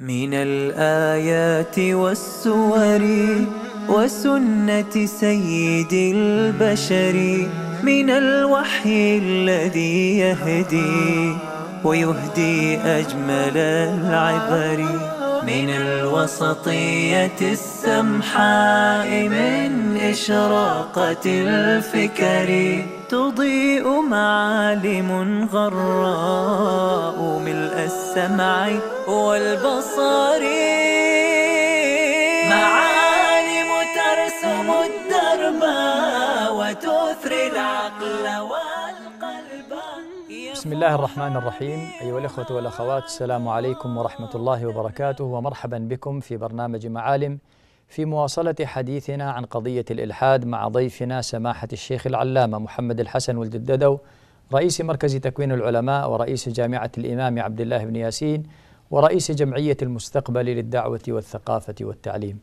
من الآيات والسور وسنة سيد البشر من الوحي الذي يهدي ويهدي أجمل العبر من الوسطية السمحاء من إشراقة الفكر تضيء معالم غراء ملء السمع والبصر معالم ترسم الدرب وتثري العقل والقلب بسم الله الرحمن الرحيم أيها الأخوة والأخوات السلام عليكم ورحمة الله وبركاته ومرحبا بكم في برنامج معالم في مواصلة حديثنا عن قضية الإلحاد مع ضيفنا سماحة الشيخ العلامة محمد الحسن ولد الددو رئيس مركز تكوين العلماء ورئيس جامعة الإمام عبد الله بن ياسين ورئيس جمعية المستقبل للدعوة والثقافة والتعليم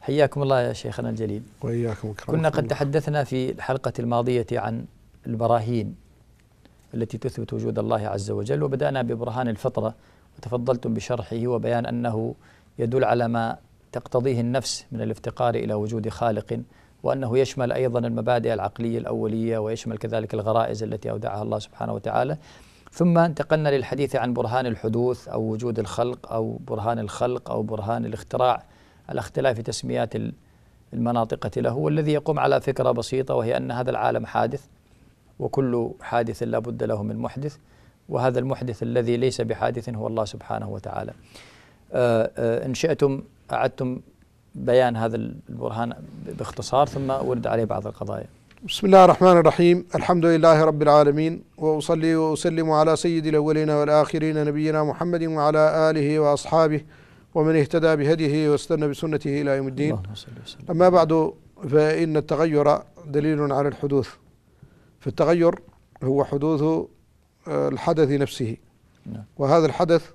حياكم الله يا شيخنا الجليل وإياكم كنا قد تحدثنا في الحلقة الماضية عن البراهين التي تثبت وجود الله عز وجل وبدأنا ببرهان الفطرة وتفضلتم بشرحه وبيان أنه يدل على ما تقتضيه النفس من الافتقار الى وجود خالق وانه يشمل ايضا المبادئ العقليه الاوليه ويشمل كذلك الغرائز التي اودعها الله سبحانه وتعالى ثم انتقلنا للحديث عن برهان الحدوث او وجود الخلق او برهان الخلق او برهان الاختراع على اختلاف تسميات المناطقه له والذي يقوم على فكره بسيطه وهي ان هذا العالم حادث وكل حادث لا بد له من محدث وهذا المحدث الذي ليس بحادث هو الله سبحانه وتعالى آه، آه، ان شئتم أعدتم بيان هذا البرهان باختصار ثم ورد عليه بعض القضايا بسم الله الرحمن الرحيم الحمد لله رب العالمين وأصلي وأسلم على سيد الأولين والآخرين نبينا محمد وعلى آله وأصحابه ومن اهتدى بهديه واستنى بسنته إلى يوم الدين أما بعد فإن التغير دليل على الحدوث فالتغير هو حدوث آه، الحدث نفسه نعم. وهذا الحدث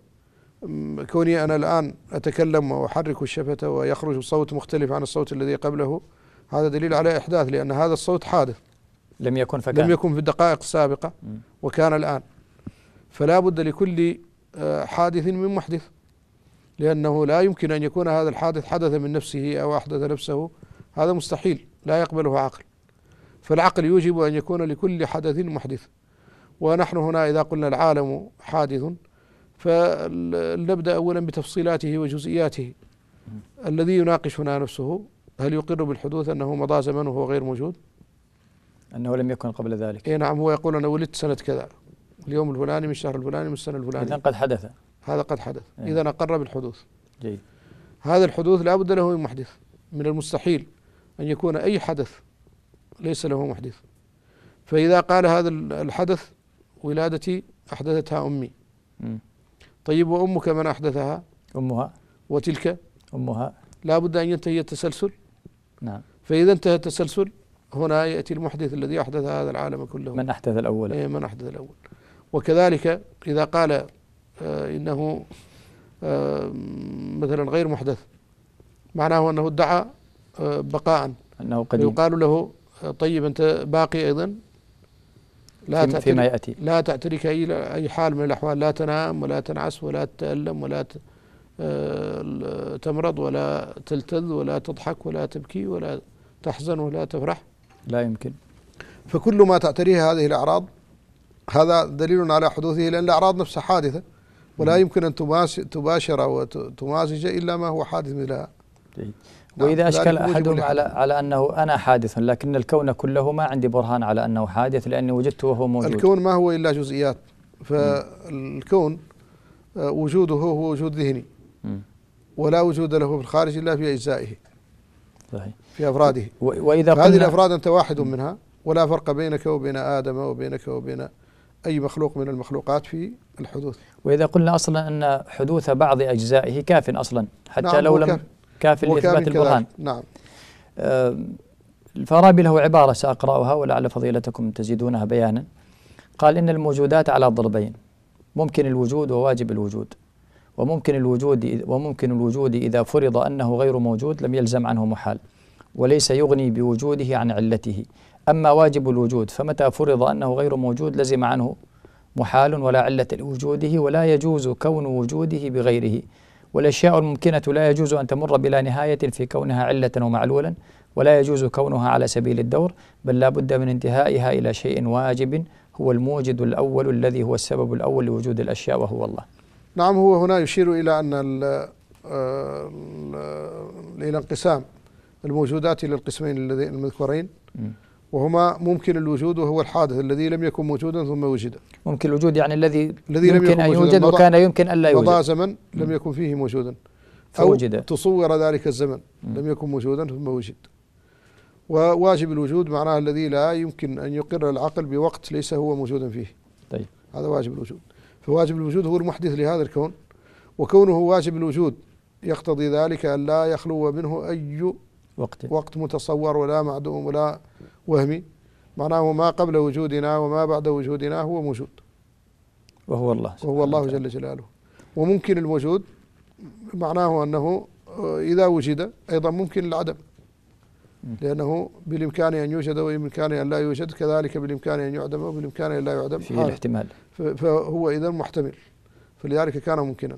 كوني أنا الآن أتكلم وأحرك الشفة ويخرج صوت مختلف عن الصوت الذي قبله هذا دليل على إحداث لأن هذا الصوت حادث لم يكن فكان لم يكن في الدقائق السابقة وكان الآن فلا بد لكل آه، حادث من محدث لأنه لا يمكن أن يكون هذا الحادث حدث من نفسه أو أحدث نفسه هذا مستحيل لا يقبله عقل فالعقل يوجب أن يكون لكل حدث محدث ونحن هنا إذا قلنا العالم حادث فلنبدأ أولا بتفصيلاته وجزئياته الذي يناقش هنا نفسه هل يقر بالحدوث أنه مضى زمن وهو غير موجود أنه لم يكن قبل ذلك اي نعم هو يقول أنا ولدت سنة كذا اليوم الفلاني من الشهر الفلاني من السنة الفلانية إذا قد حدث هذا قد حدث يعني. إيه. إذا أقر بالحدوث جيد هذا الحدوث لا بد له من محدث من المستحيل أن يكون أي حدث ليس له محدث فإذا قال هذا الحدث ولادتي أحدثتها أمي م. طيب وأمك من أحدثها أمها وتلك أمها لا بد أن ينتهي التسلسل نعم فإذا انتهى التسلسل هنا يأتي المحدث الذي أحدث هذا العالم كله من أحدث الأول أي من أحدث الأول وكذلك إذا قال آه إنه آه مثلا غير محدث معناه أنه ادعى آه بقاء أنه قديم يقال له آه، طيب أنت باقي أيضا لا فيما, يأتي لا تعتريك أي, أي حال من الأحوال لا تنام ولا تنعس ولا تتألم ولا آه، تمرض ولا تلتذ ولا تضحك ولا تبكي ولا تحزن ولا تفرح لا يمكن فكل ما تعتريه هذه الأعراض هذا دليل على حدوثه لأن الأعراض نفسها حادثة ولا م. يمكن أن تباشر وتمازج إلا ما هو حادث مثلها نعم وإذا أشكل أحدهم على على أنه أنا حادث لكن الكون كله ما عندي برهان على أنه حادث لأني وجدته وهو موجود الكون ما هو إلا جزئيات فالكون آه، وجوده هو وجود ذهني ولا وجود له في الخارج إلا في أجزائه صحيح في أفراده وإذا هذه الأفراد أنت واحد منها ولا فرق بينك وبين آدم وبينك وبين أي مخلوق من المخلوقات في الحدوث وإذا قلنا أصلا أن حدوث بعض أجزائه كاف أصلا حتى نعم لو لم كاف لإثبات البرهان نعم آه، الفارابي له عبارة سأقرأها ولعل فضيلتكم تزيدونها بيانا قال إن الموجودات على ضربين ممكن الوجود وواجب الوجود وممكن الوجود وممكن الوجود إذا فرض أنه غير موجود لم يلزم عنه محال وليس يغني بوجوده عن علته أما واجب الوجود فمتى فرض أنه غير موجود لزم عنه محال ولا علة لوجوده ولا يجوز كون وجوده بغيره والأشياء الممكنة لا يجوز أن تمر بلا نهاية في كونها علة ومعلولا ولا يجوز كونها على سبيل الدور بل لا بد من انتهائها إلى شيء واجب هو الموجد الأول الذي هو السبب الأول لوجود الأشياء وهو الله نعم هو هنا يشير إلى أن آه، آه، إلى انقسام الموجودات إلى القسمين المذكورين وهما ممكن الوجود وهو الحادث الذي لم يكن موجودا ثم وجد ممكن الوجود يعني الذي الذي لم يكن أن يوجد وكان يمكن أن لا يوجد مضى زمن لم يكن فيه موجودا أو تصور ذلك الزمن لم يكن موجودا ثم وجد وواجب الوجود معناه الذي لا يمكن أن يقر العقل بوقت ليس هو موجودا فيه طيب هذا واجب الوجود فواجب الوجود هو المحدث لهذا الكون وكونه واجب الوجود يقتضي ذلك أن لا يخلو منه أي وقت وقت متصور ولا معدوم ولا وهمي معناه ما قبل وجودنا وما بعد وجودنا هو موجود وهو الله وهو الله جل جلاله وممكن الوجود معناه أنه آه، إذا وجد أيضا ممكن العدم لأنه بالإمكان أن يوجد وبالإمكان أن لا يوجد كذلك بالإمكان أن يعدم وبالإمكان أن لا يعدم في الاحتمال فهو إذا محتمل فلذلك كان ممكنا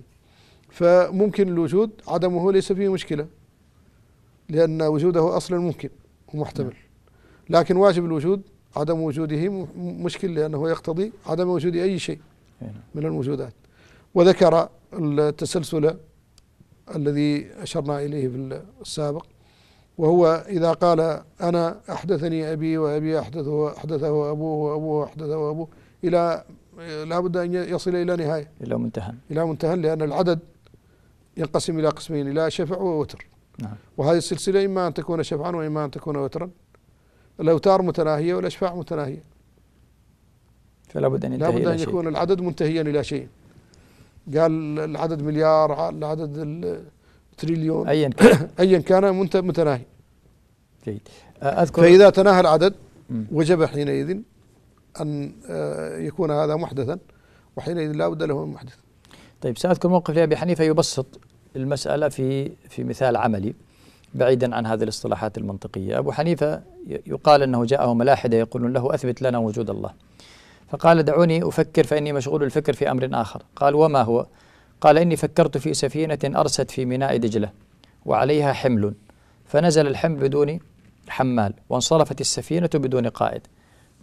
فممكن الوجود عدمه ليس فيه مشكلة لأن وجوده أصلا ممكن ومحتمل نعم. لكن واجب الوجود عدم وجوده مشكل لأنه يقتضي عدم وجود أي شيء من الموجودات وذكر التسلسل الذي أشرنا إليه في السابق وهو إذا قال أنا أحدثني أبي وأبي أحدثه أحدثه أبوه وأبوه أحدثه أبوه إلى لابد أن يصل إلى نهاية إلى منتهى إلى منتهى لأن العدد ينقسم إلى قسمين إلى شفع ووتر نعم. وهذه السلسلة إما أن تكون شفعا وإما أن تكون وترا الأوتار متناهية والأشفاع متناهية فلا بد أن ينتهي لا بد أن يكون شيء. العدد منتهيا إلى شيء قال العدد مليار العدد تريليون أيا كان أيا كان متناهي جيد أذكر فإذا تناهى العدد وجب حينئذ أن آه، يكون هذا محدثا وحينئذ لا بد له من محدث طيب سأذكر موقف لأبي حنيفة يبسط المسألة في في مثال عملي بعيدا عن هذه الاصطلاحات المنطقية أبو حنيفة يقال أنه جاءه ملاحدة يقولون له أثبت لنا وجود الله فقال دعوني أفكر فإني مشغول الفكر في أمر آخر قال وما هو قال إني فكرت في سفينة أرست في ميناء دجلة وعليها حمل فنزل الحمل بدون حمال وانصرفت السفينة بدون قائد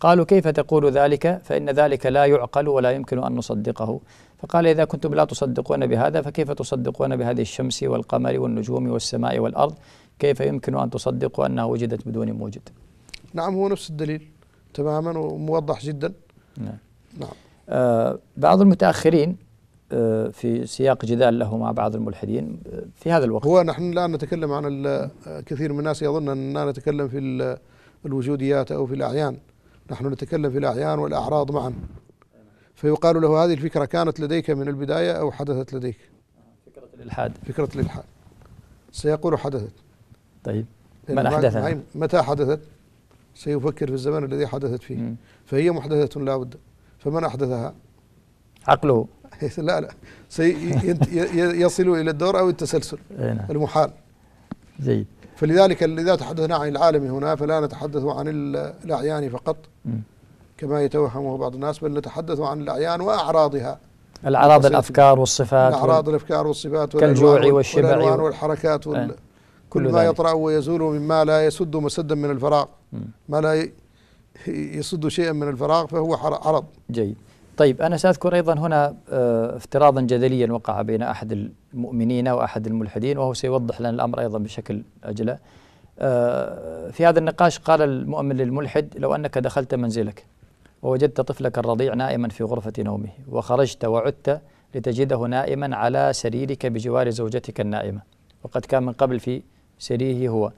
قالوا كيف تقول ذلك فإن ذلك لا يعقل ولا يمكن أن نصدقه فقال إذا كنتم لا تصدقون بهذا فكيف تصدقون بهذه الشمس والقمر والنجوم والسماء والأرض كيف يمكن أن تصدقوا أنها وجدت بدون موجد نعم هو نفس الدليل تماما وموضح جدا نعم, نعم. آه بعض المتأخرين آه في سياق جدال له مع بعض الملحدين آه، في هذا الوقت هو نحن الآن نتكلم عن آه، كثير من الناس يظن أننا نتكلم في الوجوديات أو في الأعيان نحن نتكلم في الأعيان والأعراض معا فيقال له هذه الفكرة كانت لديك من البداية أو حدثت لديك فكرة الإلحاد فكرة الإلحاد سيقول حدثت طيب من أحدثها متى حدثت سيفكر في الزمان الذي حدثت فيه مم. فهي محدثة لا بد فمن أحدثها عقله لا لا سيصل إلى الدور أو التسلسل إيه، نعم. المحال جيد فلذلك إذا تحدثنا عن العالم هنا فلا نتحدث عن الأعيان فقط مم. كما يتوهمه بعض الناس بل نتحدث عن الأعيان وأعراضها الأعراض الأفكار والصفات أعراض الأفكار والصفات كالجوع والشبع والحركات وال... إيه، كل ما يطرأ ويزول مما لا يسد مسدا من الفراغ ما لا يسد شيئا من الفراغ فهو عرض جيد طيب أنا سأذكر أيضا هنا آه، افتراضا جدليا وقع بين أحد المؤمنين وأحد الملحدين وهو سيوضح لنا الأمر أيضا بشكل أجلى آه، في هذا النقاش قال المؤمن للملحد لو أنك دخلت منزلك ووجدت طفلك الرضيع نائما في غرفة نومه وخرجت وعدت لتجده نائما على سريرك بجوار زوجتك النائمة وقد كان من قبل في سريره هو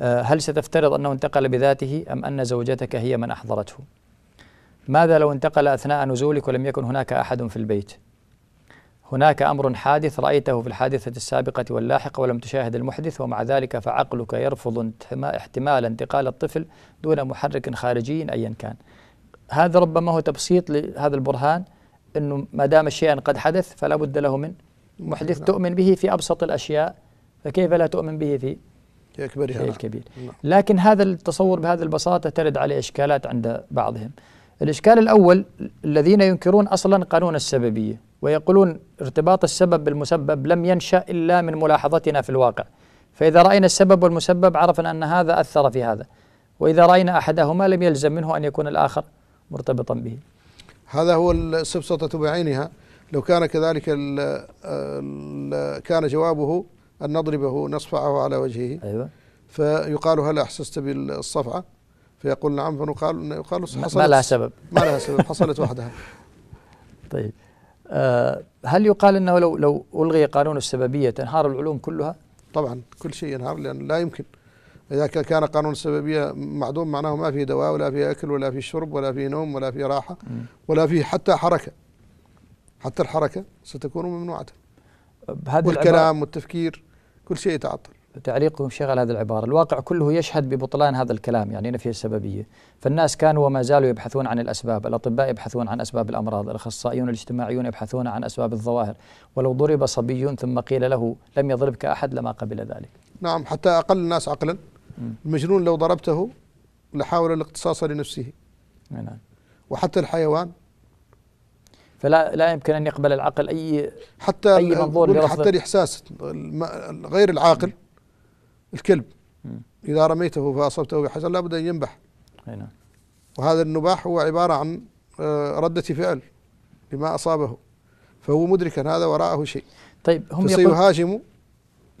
آه، هل ستفترض أنه انتقل بذاته أم أن زوجتك هي من أحضرته ماذا لو انتقل أثناء نزولك ولم يكن هناك أحد في البيت هناك أمر حادث رأيته في الحادثة السابقة واللاحقة ولم تشاهد المحدث ومع ذلك فعقلك يرفض احتمال انتقال الطفل دون محرك خارجي أيا كان هذا ربما هو تبسيط لهذا البرهان أنه ما دام شيئا قد حدث فلا بد له من محدث نعم. تؤمن به في أبسط الأشياء فكيف لا تؤمن به في أكبرها في الكبير نعم. لكن هذا التصور بهذه البساطة ترد عليه إشكالات عند بعضهم الإشكال الأول الذين ينكرون أصلا قانون السببية ويقولون ارتباط السبب بالمسبب لم ينشأ إلا من ملاحظتنا في الواقع فإذا رأينا السبب والمسبب عرفنا أن هذا أثر في هذا وإذا رأينا أحدهما لم يلزم منه أن يكون الآخر مرتبطا به هذا هو السبسطة بعينها لو كان كذلك الـ الـ كان جوابه أن نضربه نصفعه على وجهه أيوة فيقال هل أحسست بالصفعة فيقول نعم فنقال يقال ما لها سبب ما لها سبب حصلت وحدها طيب آه هل يقال أنه لو لو ألغي قانون السببية تنهار العلوم كلها؟ طبعا كل شيء ينهار لأن لا يمكن إذا كان قانون السببية معدوم معناه ما في دواء ولا في أكل ولا في شرب ولا في نوم ولا في راحة ولا في حتى حركة حتى الحركة ستكون ممنوعة والكلام والتفكير كل شيء يتعطل تعليقهم شغل هذه العبارة الواقع كله يشهد ببطلان هذا الكلام يعني نفي السببية فالناس كانوا وما زالوا يبحثون عن الأسباب الأطباء يبحثون عن أسباب الأمراض الأخصائيون الاجتماعيون يبحثون عن أسباب الظواهر ولو ضرب صبي ثم قيل له لم يضربك أحد لما قبل ذلك نعم حتى أقل الناس عقلا المجنون لو ضربته لحاول الاقتصاص لنفسه نعم وحتى الحيوان فلا لا يمكن ان يقبل العقل اي حتى اي منظور حتى الاحساس غير العاقل الكلب اذا رميته فاصبته بحجر لابد ان ينبح نعم وهذا النباح هو عباره عن آه، ردة فعل لما اصابه فهو مدرك هذا وراءه شيء طيب هم فسيهاجم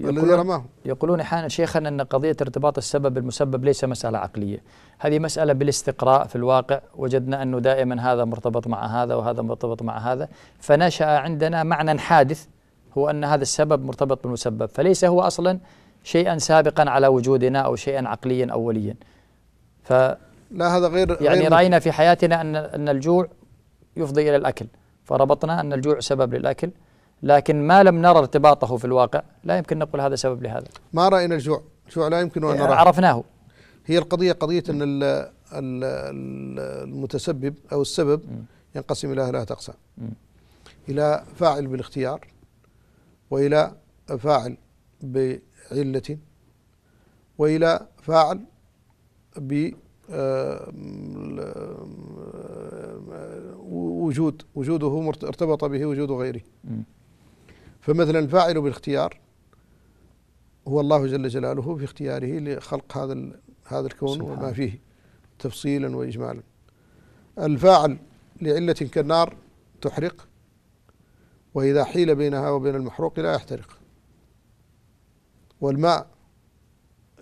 الذي رماه يقولون أحيانا شيخنا أن قضية ارتباط السبب بالمسبب ليس مسألة عقلية هذه مسألة بالاستقراء في الواقع وجدنا أنه دائما هذا مرتبط مع هذا وهذا مرتبط مع هذا فنشأ عندنا معنى حادث هو أن هذا السبب مرتبط بالمسبب فليس هو أصلا شيئا سابقا على وجودنا أو شيئا عقليا أوليا ف لا هذا غير يعني غير رأينا في حياتنا أن أن الجوع يفضي إلى الأكل فربطنا أن الجوع سبب للأكل لكن ما لم نرى ارتباطه في الواقع لا يمكن نقول هذا سبب لهذا ما رأينا الجوع الجوع لا يمكن أن إيه، نراه عرفناه هي القضية قضية أن المتسبب أو السبب ينقسم إلى ثلاثة أقسام إلى فاعل بالاختيار وإلى فاعل بعلة وإلى فاعل ب وجود وجوده ارتبط به وجود غيره فمثلا الفاعل بالاختيار هو الله جل جلاله في اختياره لخلق هذا هذا الكون وما فيه تفصيلا واجمالا الفاعل لعلة كالنار تحرق وإذا حيل بينها وبين المحروق لا يحترق والماء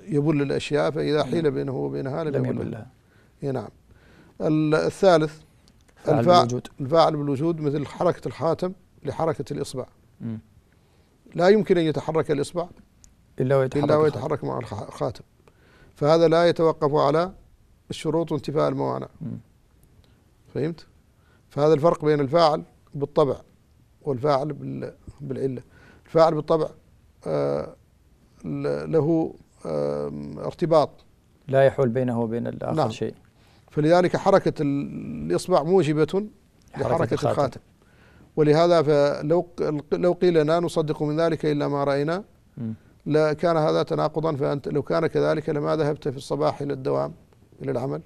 يبل الأشياء فإذا حيل نعم. بينه وبينها لم, لم يبلها يبل نعم الثالث الفاعل بالوجود الفاعل بالوجود مثل حركة الخاتم لحركة الإصبع لا يمكن أن يتحرك الإصبع إلا ويتحرك, إلا ويتحرك مع الخاتم فهذا لا يتوقف على الشروط وانتفاء الموانع فهمت؟ فهذا الفرق بين الفاعل بالطبع والفاعل بالعلة الفاعل بالطبع آه له آه ارتباط لا يحول بينه وبين الآخر نعم. شيء فلذلك حركة الإصبع موجبة لحركة الخاتم, الخاتم. ولهذا فلو لو قيل لا نصدق من ذلك إلا ما رأينا لكان هذا تناقضا فأنت لو كان كذلك لما ذهبت في الصباح إلى الدوام إلى العمل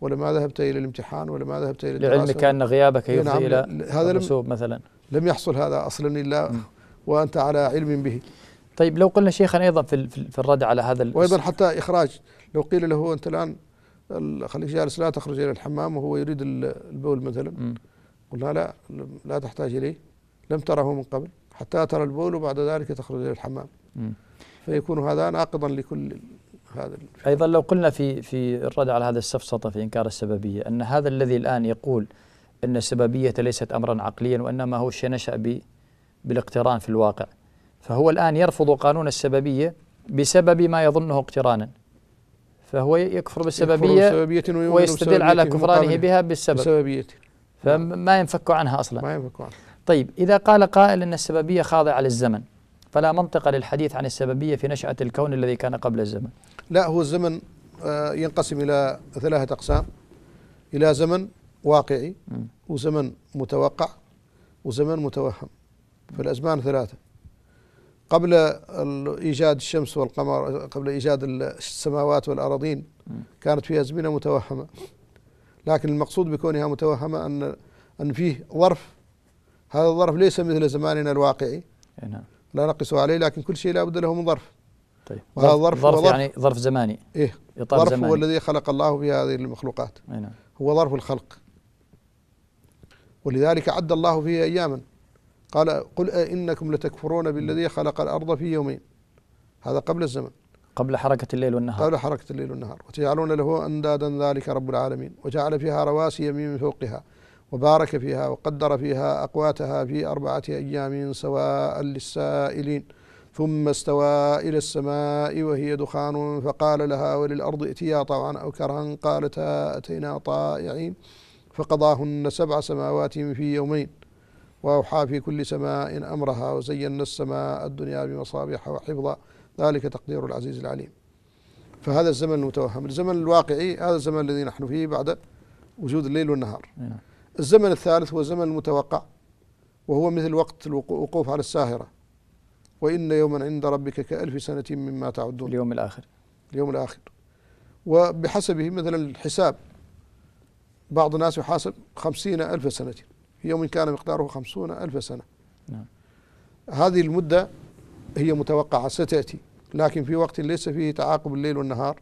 ولما ذهبت إلى الامتحان ولما ذهبت إلى الدراسة لعلمك أن غيابك نعم، يفضي إلى هذا الرسوب مثلا لم يحصل هذا أصلا إلا وأنت على علم به طيب لو قلنا شيخا ايضا في في الرد على هذا وايضا حتى اخراج لو قيل له انت الان خليك جالس لا تخرج الى الحمام وهو يريد البول مثلا قلنا لا لا تحتاج إليه لم تره من قبل حتى ترى البول وبعد ذلك تخرج إلى الحمام فيكون هذا ناقضا لكل هذا الفكرة. أيضا لو قلنا في في الرد على هذا السفسطة في إنكار السببية أن هذا الذي الآن يقول أن السببية ليست أمرا عقليا وإنما هو شيء نشأ بالاقتران في الواقع فهو الآن يرفض قانون السببية بسبب ما يظنه اقترانا فهو يكفر بالسببية يكفر ويستدل على كفرانه بها بالسبب بسببيته فما ينفكوا عنها أصلا ما ينفكوا عنها طيب إذا قال قائل أن السببية خاضعة للزمن فلا منطق للحديث عن السببية في نشأة الكون الذي كان قبل الزمن لا هو الزمن آه، ينقسم إلى ثلاثة أقسام إلى زمن واقعي وزمن متوقع وزمن متوهم فالأزمان ثلاثة قبل إيجاد الشمس والقمر قبل إيجاد السماوات والأراضين كانت في أزمنة متوهمة لكن المقصود بكونها متوهمة أن أن فيه ظرف هذا الظرف ليس مثل زماننا الواقعي نعم لا نقص عليه لكن كل شيء لا بد له من ظرف طيب وهذا ظرف ظرف يعني ظرف زماني إيه ظرف زماني. هو الذي خلق الله في هذه المخلوقات نعم هو ظرف الخلق ولذلك عد الله فيه أياما قال قل أئنكم لتكفرون بالذي خلق الأرض في يومين هذا قبل الزمن قبل حركة الليل والنهار قبل حركة الليل والنهار وتجعلون له أندادا ذلك رب العالمين وجعل فيها رواسي من فوقها وبارك فيها وقدر فيها أقواتها في أربعة أيام سواء للسائلين ثم استوى إلى السماء وهي دخان فقال لها وللأرض ائتيا طوعا أو كرها قالتا أتينا طائعين فقضاهن سبع سماوات في يومين وأوحى في كل سماء أمرها وزينا السماء الدنيا بمصابيح وحفظا ذلك تقدير العزيز العليم فهذا الزمن المتوهم الزمن الواقعي هذا الزمن الذي نحن فيه بعد وجود الليل والنهار نعم. الزمن الثالث هو الزمن المتوقع وهو مثل وقت الوقوف على الساهرة وإن يوما عند ربك كألف سنة مما تعدون اليوم الآخر اليوم الآخر وبحسبه مثلا الحساب بعض الناس يحاسب خمسين ألف سنة في يوم كان مقداره خمسون ألف سنة نعم. هذه المدة هي متوقعة ستأتي لكن في وقت ليس فيه تعاقب الليل والنهار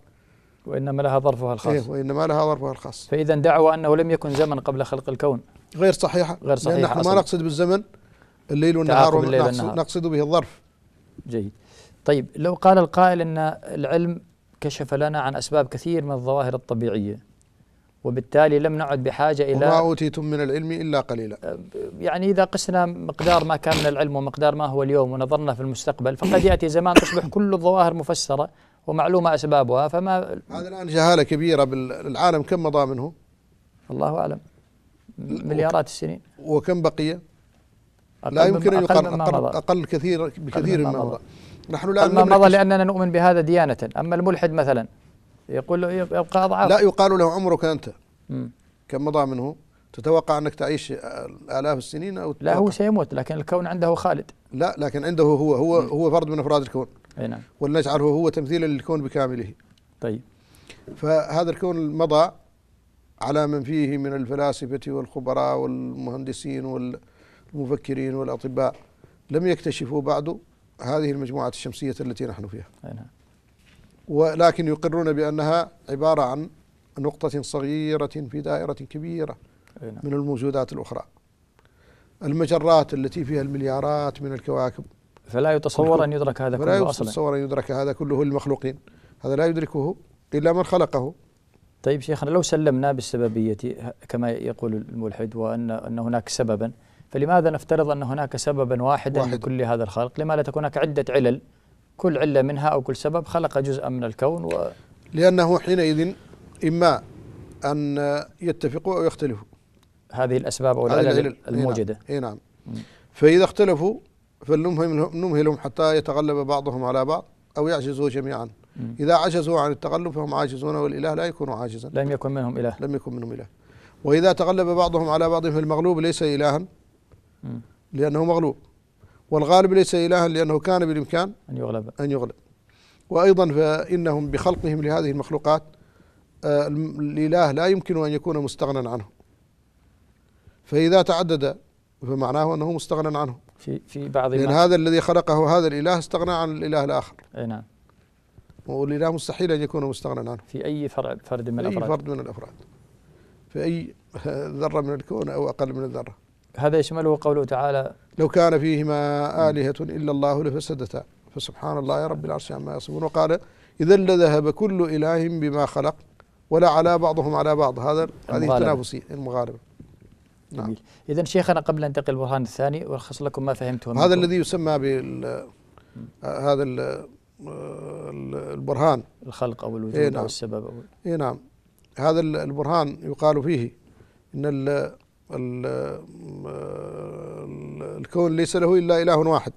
وإنما لها ظرفها الخاص إيه وإنما لها ظرفها الخاص فإذا دعوى أنه لم يكن زمن قبل خلق الكون غير صحيحة غير صحيحة لأن نحن ما نقصد بالزمن الليل والنهار الليل نقصد به الظرف جيد طيب لو قال القائل أن العلم كشف لنا عن أسباب كثير من الظواهر الطبيعية وبالتالي لم نعد بحاجة إلى وما أوتيتم من العلم إلا قليلا أه، يعني إذا قسنا مقدار ما كان من العلم ومقدار ما هو اليوم ونظرنا في المستقبل فقد يأتي زمان تصبح كل الظواهر مفسرة ومعلومة أسبابها فما هذا الآن جهالة كبيرة بالعالم كم مضى منه الله أعلم مليارات السنين وكم بقية لا يمكن أن يقال أقل, أقل كثير بكثير مما مضى نحن الآن ما مضى لأننا نؤمن بهذا ديانة أما الملحد مثلا يقول له يبقى أضعاف لا يقال له عمرك أنت مم. كم مضى منه تتوقع أنك تعيش آلاف السنين أو لا هو سيموت لكن الكون عنده خالد لا لكن عنده هو هو مم. هو فرد من أفراد الكون أي نعم ولنجعله هو تمثيلا للكون بكامله طيب فهذا الكون مضى على من فيه من الفلاسفة والخبراء والمهندسين والمفكرين والأطباء لم يكتشفوا بعد هذه المجموعة الشمسية التي نحن فيها أي نعم ولكن يقرون بأنها عبارة عن نقطة صغيرة في دائرة كبيرة نعم. من الموجودات الأخرى المجرات التي فيها المليارات من الكواكب فلا يتصور أن يدرك هذا كله أصلا فلا يتصور أن يدرك هذا كله المخلوقين هذا لا يدركه إلا من خلقه طيب شيخنا لو سلمنا بالسببية كما يقول الملحد وأن أن هناك سببا فلماذا نفترض أن هناك سببا واحدا واحد. لكل هذا الخلق لما لا تكون هناك عدة علل كل علة منها أو كل سبب خلق جزءا من الكون و لأنه حينئذ إما أن يتفقوا أو يختلفوا هذه الأسباب أو العلل الموجدة أي نعم, نعم. فإذا اختلفوا فلنمهلهم حتى يتغلب بعضهم على بعض أو يعجزوا جميعا مم. إذا عجزوا عن التغلب فهم عاجزون والإله لا يكون عاجزا لم يكن منهم إله لم يكن منهم إله وإذا تغلب بعضهم على بعض فالمغلوب ليس إلها مم. لأنه مغلوب والغالب ليس إلها لأنه كان بالإمكان أن يغلب أن يغلب وأيضا فإنهم بخلقهم لهذه المخلوقات آه، الإله لا يمكن أن يكون مستغنى عنه فإذا تعدد فمعناه أنه مستغنى عنه في في بعض لأن هذا الذي خلقه هذا الإله استغنى عن الإله الآخر أي نعم والإله مستحيل أن يكون مستغنى عنه في أي فرد من الأفراد أي فرد من الأفراد في أي ذرة من الكون أو أقل من الذرة هذا يشمله قوله تعالى لو كان فيهما آلهة إلا الله لفسدتا فسبحان الله يا رب العرش عما يصفون وقال إذا لذهب كل إله بما خلق ولا على بعضهم على بعض هذا هذه التنافسية المغاربة نعم إذا شيخنا قبل أن ننتقل للبرهان الثاني وألخص لكم ما فهمته هذا الذي يسمى بال هذا البرهان الخلق أو الوجود إيه نعم. أو السبب أو إيه نعم هذا البرهان يقال فيه إن الكون ليس له إلا إله واحد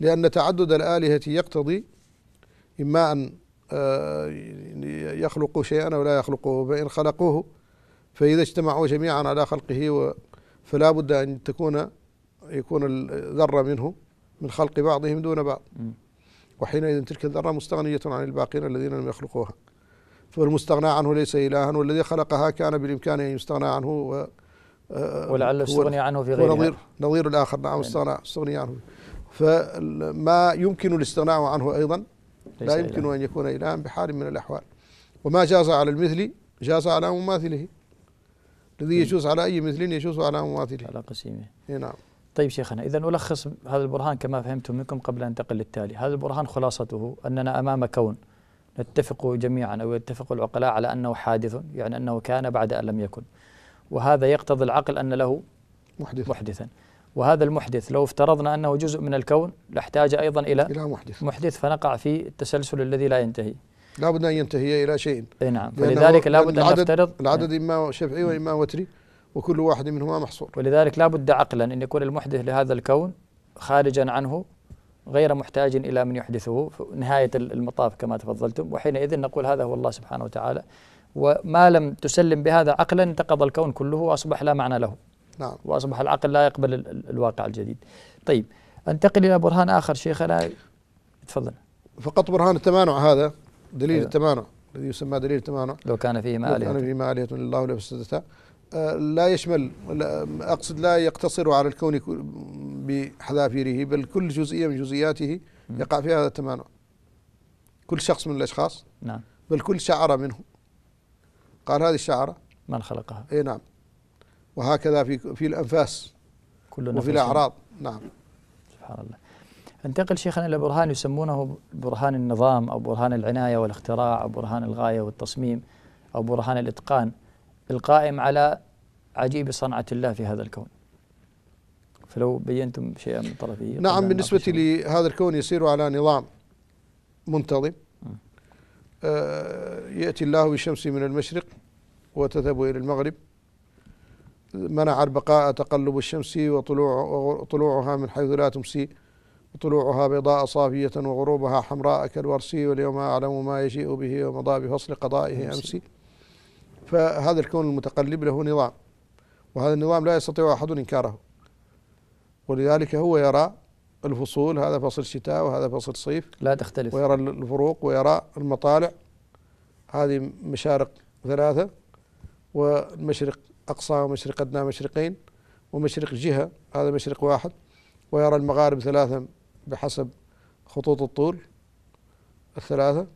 لأن تعدد الآلهة يقتضي إما أن آه، يعني يخلقوا شيئا أو لا يخلقوه فإن خلقوه فإذا اجتمعوا جميعا على خلقه فلا بد أن تكون يكون الذرة منه من خلق بعضهم دون بعض وحينئذ تلك الذرة مستغنية عن الباقين الذين لم يخلقوها فالمستغنى عنه ليس إلها والذي خلقها كان بالإمكان أن يستغنى عنه آه، ولعله استغني عنه في غيرها نظير نظير الآخر نعم, نعم. استغنى استغني عنه فما يمكن الاستغناء عنه أيضا لا يمكن أن يكون إلها بحال من الأحوال وما جاز على المثل جاز على مماثله الذي نعم. يجوز على أي مثل يجوز على مماثله على قسيمه نعم طيب شيخنا إذا ألخص هذا البرهان كما فهمت منكم قبل أن أنتقل للتالي هذا البرهان خلاصته أننا أمام كون نتفق جميعا أو يتفق العقلاء على أنه حادث يعني أنه كان بعد أن لم يكن وهذا يقتضي العقل أن له محدث محدثا وهذا المحدث لو افترضنا أنه جزء من الكون لاحتاج أيضا إلى إلى محدث محدث فنقع في التسلسل الذي لا ينتهي لا بد أن ينتهي إلى شيء اي نعم ولذلك لا بد أن نفترض العدد نعم. إما شفعي وإما وتري وكل واحد منهما محصور ولذلك لا بد عقلا أن يكون المحدث لهذا الكون خارجا عنه غير محتاج إلى من يحدثه نهاية المطاف كما تفضلتم وحينئذ نقول هذا هو الله سبحانه وتعالى وما لم تسلم بهذا عقلا انتقض الكون كله وأصبح لا معنى له نعم. وأصبح العقل لا يقبل الواقع الجديد طيب أنتقل إلى برهان آخر شيخنا تفضل فقط برهان التمانع هذا دليل أيوه. التمانع الذي يسمى دليل التمانع لو كان فيه ما لو كان ما آلهة لله لفسدتا آه لا يشمل لا أقصد لا يقتصر على الكون بحذافيره بل كل جزئية من جزئياته يقع فيها هذا التمانع كل شخص من الأشخاص نعم بل كل شعرة منهم قال هذه الشعرة من خلقها اي نعم وهكذا في في الأنفاس كل وفي الأعراض نعم سبحان الله انتقل شيخنا إلى برهان يسمونه برهان النظام أو برهان العناية والاختراع أو برهان الغاية والتصميم أو برهان الإتقان القائم على عجيب صنعة الله في هذا الكون فلو بينتم شيئا من طرفه نعم بالنسبة لهذا الكون يسير على نظام منتظم آه، يأتي الله بالشمس من المشرق وتذهب إلى المغرب منع البقاء تقلب الشمس وطلوع طلوعها من حيث لا تمسي وطلوعها بيضاء صافية وغروبها حمراء كالورسي واليوم أعلم ما يجيء به ومضى بفصل قضائه أمسي فهذا الكون المتقلب له نظام وهذا النظام لا يستطيع أحد إنكاره ولذلك هو يرى الفصول هذا فصل شتاء وهذا فصل صيف لا تختلف ويرى الفروق ويرى المطالع هذه مشارق ثلاثة والمشرق أقصى ومشرق أدنى مشرقين ومشرق جهة هذا مشرق واحد ويرى المغارب ثلاثة بحسب خطوط الطول الثلاثة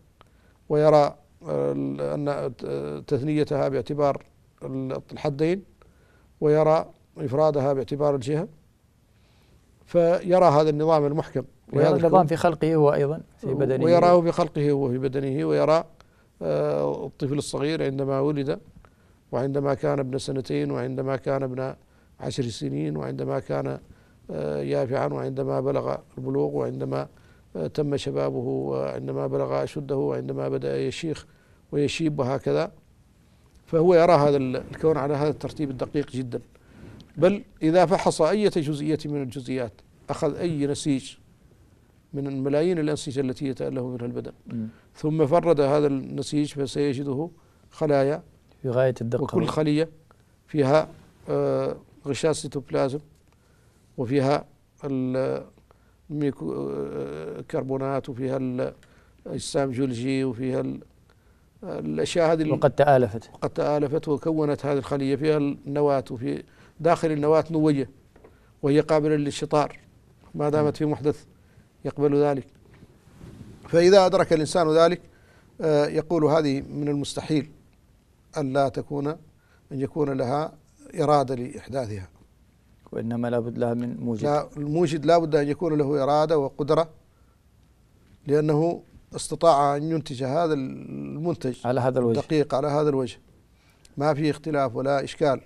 ويرى أن تثنيتها باعتبار الحدين ويرى إفرادها باعتبار الجهة فيرى هذا النظام المحكم ويرى النظام في خلقه هو أيضا في بدنه ويراه في خلقه هو في بدنه ويرى آه، الطفل الصغير عندما ولد وعندما كان ابن سنتين وعندما كان ابن عشر سنين وعندما كان آه، يافعا وعندما بلغ البلوغ وعندما آه، تم شبابه وعندما بلغ أشده وعندما بدأ يشيخ ويشيب وهكذا فهو يرى هذا الكون على هذا الترتيب الدقيق جدا بل إذا فحص أي جزئية من الجزئيات أخذ أي نسيج من الملايين الأنسجة التي يتألف منها البدن م. ثم فرد هذا النسيج فسيجده خلايا في غاية الدقة وكل خلية فيها آه، غشاء سيتوبلازم وفيها الكربونات آه، وفيها الأجسام جولجي وفيها الاشياء هذه وقد تالفت وقد تالفت وكونت هذه الخليه فيها النواه وفي داخل النواة نوية وهي قابلة للشطار ما دامت في محدث يقبل ذلك فإذا أدرك الإنسان ذلك آه، يقول هذه من المستحيل أن لا تكون أن يكون لها إرادة لإحداثها وإنما لابد لها من موجد لا الموجد لابد أن يكون له إرادة وقدرة لأنه استطاع أن ينتج هذا المنتج على هذا الوجه دقيق على هذا الوجه ما في اختلاف ولا إشكال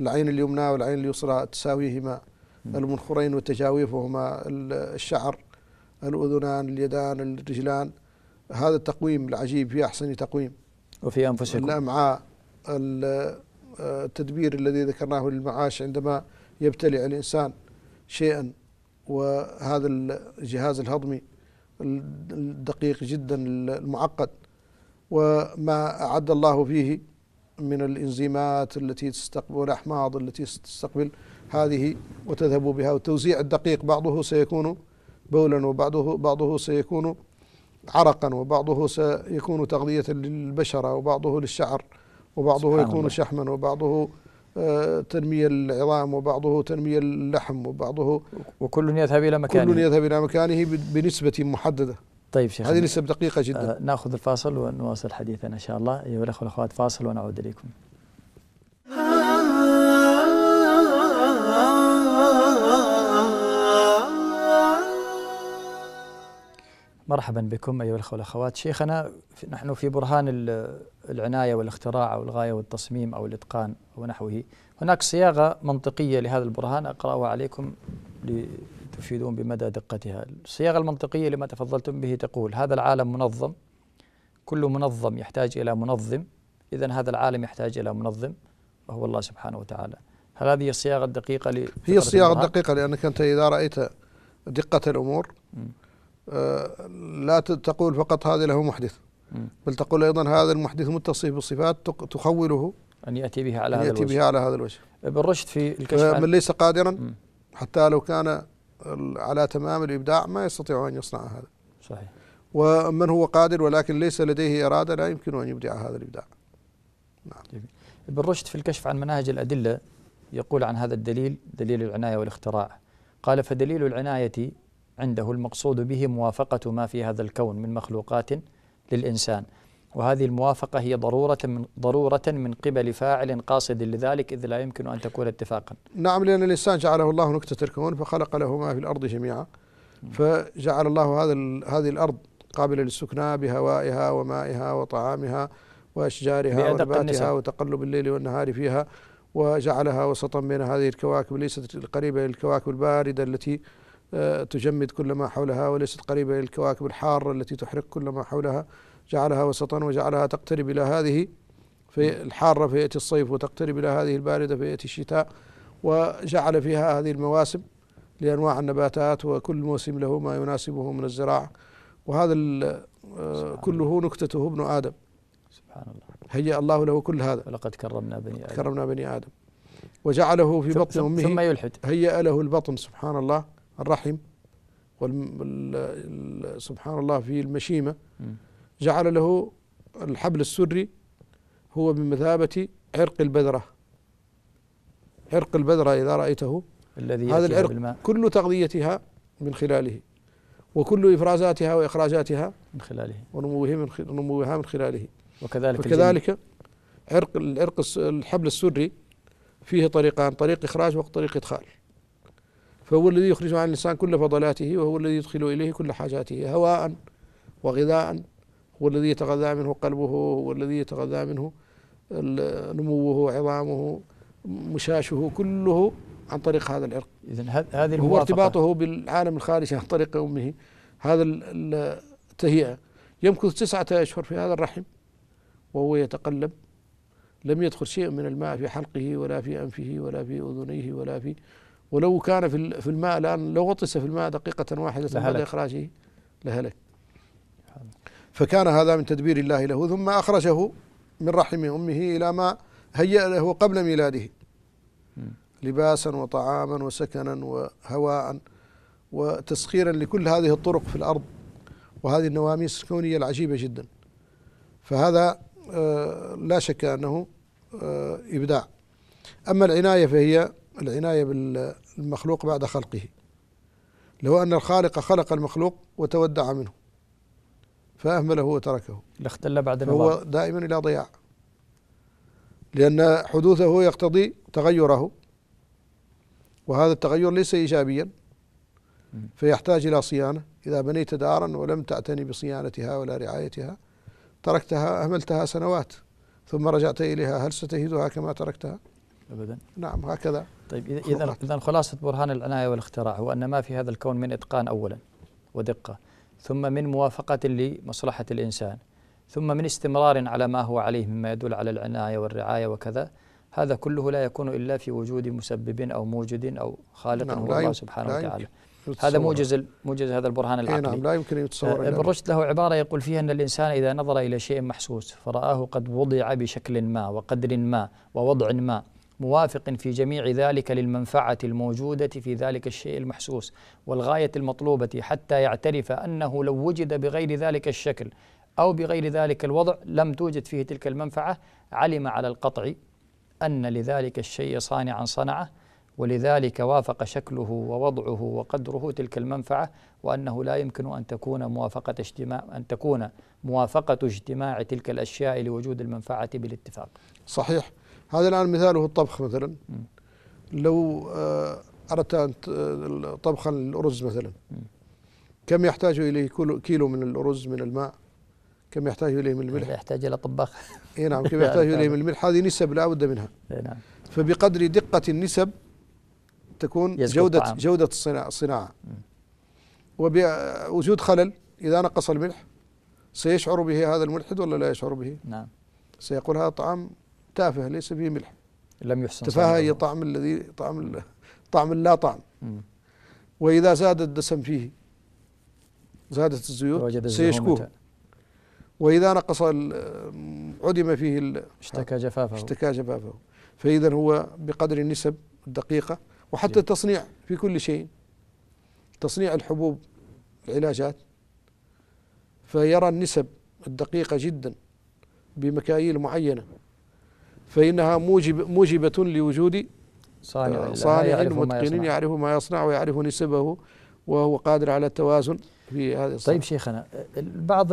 العين اليمنى والعين اليسرى تساويهما المنخرين وتجاويفهما الشعر الأذنان اليدان الرجلان هذا التقويم العجيب في أحسن تقويم وفي أنفسكم الأمعاء آه، التدبير الذي ذكرناه للمعاش عندما يبتلع الإنسان شيئا وهذا الجهاز الهضمي الدقيق جدا المعقد وما أعد الله فيه من الإنزيمات التي تستقبل الأحماض التي تستقبل هذه وتذهب بها والتوزيع الدقيق بعضه سيكون بولا وبعضه بعضه سيكون عرقا وبعضه سيكون تغذية للبشرة وبعضه للشعر وبعضه يكون الله. شحما وبعضه آه، تنمية العظام وبعضه تنمية اللحم وبعضه وكل يذهب إلى مكانه كل يذهب إلى مكانه بنسبة محددة طيب شيخ هذه لسه دقيقة جدا آه ناخذ الفاصل ونواصل حديثنا إن شاء الله أيها الأخوة والأخوات فاصل ونعود إليكم مرحبا بكم أيها الأخوة والأخوات شيخنا نحن في برهان العناية والاختراع أو الغاية والتصميم أو الإتقان ونحوه هناك صياغة منطقية لهذا البرهان أقرأها عليكم تفيدون بمدى دقتها الصياغة المنطقية لما تفضلتم به تقول هذا العالم منظم كل منظم يحتاج إلى منظم إذا هذا العالم يحتاج إلى منظم وهو الله سبحانه وتعالى هل هذه الصياغة الدقيقة هي الصياغة الدقيقة لأنك أنت إذا رأيت دقة الأمور آه لا تقول فقط هذا له محدث بل تقول أيضا هذا المحدث متصف بصفات تخوله أن يأتي بها على هذا الوجه يأتي بها على هذا الوجه ابن رشد في الكشف آه، من ليس قادرا حتى لو كان على تمام الإبداع ما يستطيع أن يصنع هذا صحيح ومن هو قادر ولكن ليس لديه إرادة لا يمكن أن يبدع هذا الإبداع نعم ابن رشد في الكشف عن مناهج الأدلة يقول عن هذا الدليل دليل العناية والاختراع قال فدليل العناية عنده المقصود به موافقة ما في هذا الكون من مخلوقات للإنسان وهذه الموافقة هي ضرورة من ضرورة من قبل فاعل قاصد لذلك إذ لا يمكن أن تكون اتفاقا. نعم لأن الإنسان جعله الله نكتة الكون فخلق له ما في الأرض جميعا. فجعل الله هذا هذه الأرض قابلة للسكنى بهوائها ومائها وطعامها وأشجارها ونباتها النساء. وتقلب الليل والنهار فيها وجعلها وسطا بين هذه الكواكب ليست قريبة للكواكب الباردة التي آه، تجمد كل ما حولها وليست قريبة للكواكب الحارة التي تحرق كل ما حولها. جعلها وسطا وجعلها تقترب إلى هذه في الحارة فيأتي الصيف وتقترب إلى هذه الباردة فيأتي الشتاء وجعل فيها هذه المواسم لأنواع النباتات وكل موسم له ما يناسبه من الزراعة وهذا آه، كله نكتته ابن آدم سبحان الله هيأ الله له كل هذا ولقد كرمنا بني آدم كرمنا بني آدم وجعله في بطن أمه ثم يلحد هيأ له البطن سبحان الله الرحم سبحان الله في المشيمة جعل له الحبل السري هو بمثابة عرق البذرة عرق البذرة إذا رأيته الذي هذا العرق بالماء. كل تغذيتها من خلاله وكل إفرازاتها وإخراجاتها من خلاله ونموها من نموها من خلاله وكذلك وكذلك عرق العرق الحبل السري فيه طريقان طريق إخراج وطريق إدخال فهو الذي يخرج عن الإنسان كل فضلاته وهو الذي يدخل إليه كل حاجاته هواء وغذاء والذي يتغذى منه قلبه والذي يتغذى منه نموه عظامه مشاشه كله عن طريق هذا العرق اذا هذه هو ارتباطه بالعالم الخارجي عن طريق امه هذا التهيئه يمكث تسعه اشهر في هذا الرحم وهو يتقلب لم يدخل شيء من الماء في حلقه ولا في انفه ولا في اذنيه ولا في ولو كان في الماء الان لو غطس في الماء دقيقه واحده بعد اخراجه لهلك فكان هذا من تدبير الله له ثم أخرجه من رحم أمه إلى ما هيأ له قبل ميلاده لباسا وطعاما وسكنا وهواء وتسخيرا لكل هذه الطرق في الأرض وهذه النواميس الكونية العجيبة جدا فهذا آه، لا شك أنه آه، إبداع أما العناية فهي العناية بالمخلوق بعد خلقه لو أن الخالق خلق المخلوق وتودع منه فأهمله وتركه لاختل بعد هو دائما إلى ضياع لأن حدوثه يقتضي تغيره وهذا التغير ليس إيجابيا فيحتاج إلى صيانة إذا بنيت دارا ولم تعتني بصيانتها ولا رعايتها تركتها أهملتها سنوات ثم رجعت إليها هل ستهدها كما تركتها؟ أبدا نعم هكذا طيب إذا إذا خلاصة برهان العناية والاختراع هو أن ما في هذا الكون من إتقان أولا ودقة ثم من موافقة لمصلحة الإنسان ثم من استمرار على ما هو عليه مما يدل على العناية والرعاية وكذا هذا كله لا يكون إلا في وجود مسبب أو موجد أو خالق نعم هو الله سبحانه وتعالى هذا موجز موجز هذا البرهان إيه، نعم، العقلي نعم لا يمكن أن يتصور ابن آه، رشد له عبارة يقول فيها أن الإنسان إذا نظر إلى شيء محسوس فرآه قد وضع بشكل ما وقدر ما ووضع ما موافق في جميع ذلك للمنفعة الموجودة في ذلك الشيء المحسوس والغاية المطلوبة حتى يعترف أنه لو وجد بغير ذلك الشكل أو بغير ذلك الوضع لم توجد فيه تلك المنفعة علم على القطع أن لذلك الشيء صانعا صنعه ولذلك وافق شكله ووضعه وقدره تلك المنفعة وأنه لا يمكن أن تكون موافقة اجتماع أن تكون موافقة اجتماع تلك الأشياء لوجود المنفعة بالاتفاق. صحيح هذا الآن مثاله الطبخ مثلا لو آه، أردت أن طبخا الأرز مثلا كم يحتاج إليه كيلو من الأرز من الماء كم يحتاج إليه من الملح يحتاج إلى طباخ اي نعم كم يحتاج إليه من الملح هذه نسب لا بد منها نعم فبقدر دقة النسب تكون جودة الطعام. جودة الصناعة وبوجود خلل إذا نقص الملح سيشعر به هذا الملحد ولا لا يشعر به؟ نعم سيقول هذا طعام تافه ليس فيه ملح لم يحسن تفاهه هي طعم الذي طعم طعم لا طعم م. وإذا زاد الدسم فيه زادت الزيوت سيشكوه وإذا نقص عدم فيه اشتكى جفافه اشتكى جفافه فإذا هو بقدر النسب الدقيقة وحتى التصنيع في كل شيء تصنيع الحبوب العلاجات فيرى النسب الدقيقة جدا بمكاييل معينة فإنها موجب موجبة لوجود صانع, آه، صانع متقن يعرف ما يصنع ويعرف نسبه وهو قادر على التوازن في هذه الصنع. طيب شيخنا بعض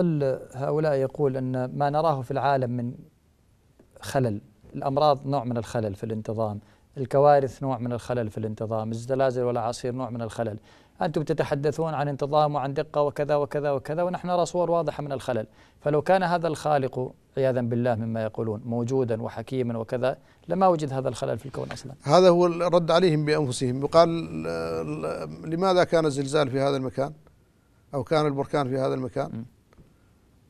هؤلاء يقول أن ما نراه في العالم من خلل الأمراض نوع من الخلل في الانتظام الكوارث نوع من الخلل في الانتظام الزلازل والأعاصير نوع من الخلل أنتم تتحدثون عن انتظام وعن دقة وكذا وكذا وكذا ونحن نرى صور واضحة من الخلل فلو كان هذا الخالق عياذا بالله مما يقولون موجودا وحكيما وكذا لما وجد هذا الخلل في الكون أصلا هذا هو الرد عليهم بأنفسهم يقال لماذا كان الزلزال في هذا المكان أو كان البركان في هذا المكان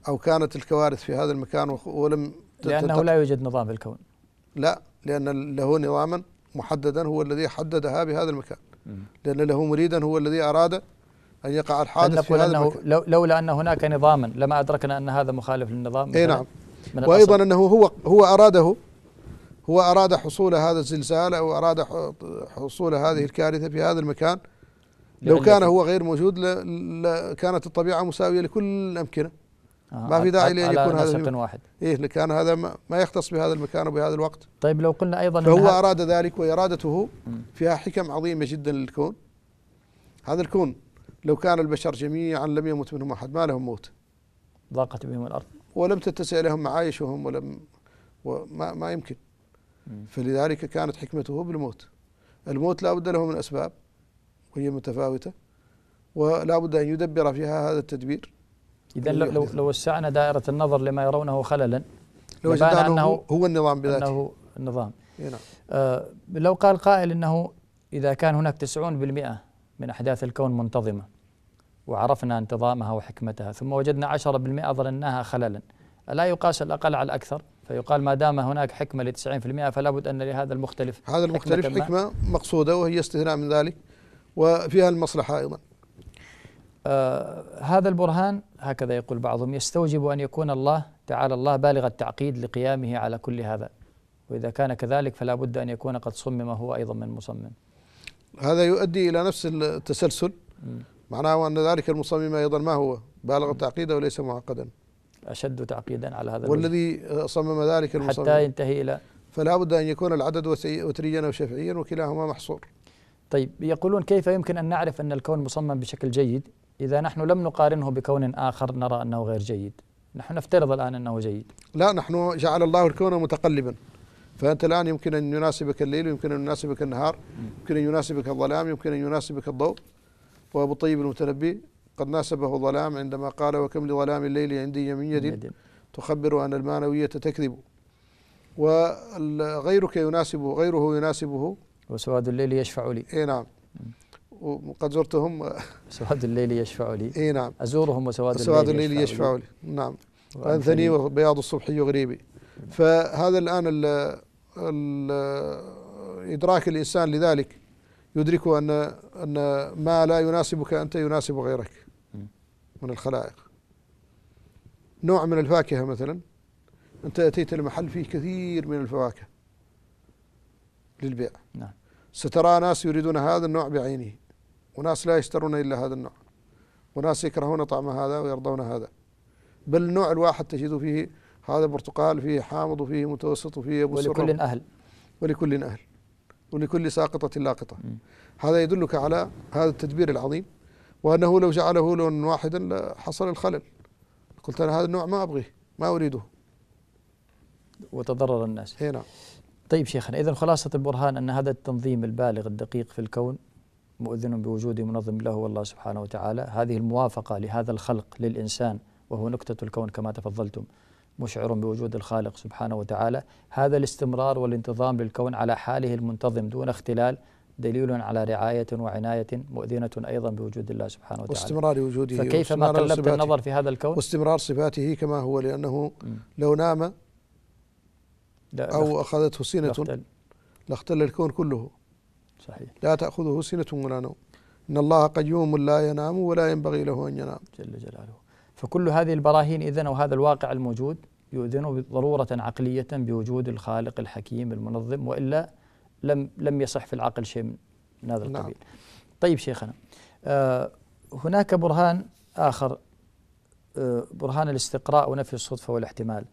أو كانت الكوارث في هذا المكان ولم لأنه لا يوجد نظام في الكون لا لأن له نظاما محددا هو الذي حددها بهذا المكان لأن له مريدا هو الذي أراد أن يقع الحادث في هذا أنه لو لولا أن هناك نظاما لما أدركنا أن هذا مخالف للنظام أي نعم وأيضا أنه هو هو أراده هو أراد حصول هذا الزلزال أو أراد حصول هذه الكارثة في هذا المكان لو كان هو غير موجود لكانت الطبيعة مساوية لكل الأمكنة آه، ما في داعي لان يكون هذا واحد ايه لكان هذا ما يختص بهذا المكان وبهذا الوقت طيب لو قلنا ايضا فهو اراد ذلك وارادته فيها حكم عظيمه جدا للكون هذا الكون لو كان البشر جميعا لم يمت منهم احد ما لهم موت ضاقت بهم الارض ولم تتسع لهم معايشهم ولم وما ما يمكن فلذلك كانت حكمته بالموت الموت لا بد له من اسباب وهي متفاوته ولا بد ان يدبر فيها هذا التدبير إذا لو, لو وسعنا دائرة النظر لما يرونه خللا لو لبان أنه هو النظام بذاته أنه النظام نعم. آه لو قال قائل أنه إذا كان هناك 90% من أحداث الكون منتظمة وعرفنا انتظامها وحكمتها ثم وجدنا 10% ظنناها خللا ألا يقاس الأقل على الأكثر؟ فيقال ما دام هناك حكمة ل 90% فلا بد أن لهذا المختلف هذا المختلف حكمة, حكمة مقصودة وهي استثناء من ذلك وفيها المصلحة أيضا آه، هذا البرهان هكذا يقول بعضهم يستوجب أن يكون الله تعالى الله بالغ التعقيد لقيامه على كل هذا وإذا كان كذلك فلا بد أن يكون قد صمم هو أيضا من مصمم هذا يؤدي إلى نفس التسلسل م. معناه أن ذلك المصمم أيضا ما هو بالغ التعقيد وليس معقدا أشد تعقيدا على هذا والذي صمم ذلك المصمم حتى ينتهي إلى فلا بد أن يكون العدد وتريا شفعيا وكلاهما محصور طيب يقولون كيف يمكن أن نعرف أن الكون مصمم بشكل جيد إذا نحن لم نقارنه بكون آخر نرى أنه غير جيد نحن نفترض الآن أنه جيد لا نحن جعل الله الكون متقلبا فأنت الآن يمكن أن يناسبك الليل يمكن أن يناسبك النهار يمكن أن يناسبك الظلام يمكن أن يناسبك الضوء وأبو الطيب المتنبي قد ناسبه الظلام عندما قال وكم لظلام الليل عندي من يد تخبر أن المعنوية تكذب وغيرك يناسبه غيره يناسبه وسواد الليل يشفع لي اي نعم وقد زرتهم سواد الليل يشفع لي اي نعم ازورهم وسواد الليل سواد الليل يشفع, يشفع لي. نعم انثني وبياض الصبح يغريبي فهذا الان الـ الـ ادراك الانسان لذلك يدرك ان ان ما لا يناسبك انت يناسب غيرك من الخلائق نوع من الفاكهه مثلا انت اتيت المحل فيه كثير من الفواكه للبيع نعم سترى ناس يريدون هذا النوع بعينه وناس لا يشترون إلا هذا النوع وناس يكرهون طعم هذا ويرضون هذا بل النوع الواحد تجد فيه هذا برتقال فيه حامض وفيه متوسط وفيه أبو ولكل أهل ولكل أهل ولكل ساقطة لاقطة هذا يدلك على هذا التدبير العظيم وأنه لو جعله لون واحدا لحصل الخلل قلت أنا هذا النوع ما أبغيه ما أريده وتضرر الناس هنا. نعم. طيب شيخنا إذا خلاصة البرهان أن هذا التنظيم البالغ الدقيق في الكون مؤذن بوجود منظم له والله سبحانه وتعالى هذه الموافقة لهذا الخلق للإنسان وهو نكتة الكون كما تفضلتم مشعر بوجود الخالق سبحانه وتعالى هذا الاستمرار والانتظام للكون على حاله المنتظم دون اختلال دليل على رعاية وعناية مؤذنة أيضا بوجود الله سبحانه وتعالى واستمرار وجوده فكيف ما قلبت النظر في هذا الكون واستمرار صفاته كما هو لأنه م. لو نام أو أخذته سنة لاختل الكون كله صحيح لا تأخذه سنة ولا نوم إن الله قيوم لا ينام ولا ينبغي له أن ينام جل جلاله فكل هذه البراهين إذن وهذا الواقع الموجود يؤذن ضرورة عقلية بوجود الخالق الحكيم المنظم وإلا لم لم يصح في العقل شيء من هذا نعم. القبيل نعم. طيب شيخنا آه هناك برهان آخر آه برهان الاستقراء ونفي الصدفة والاحتمال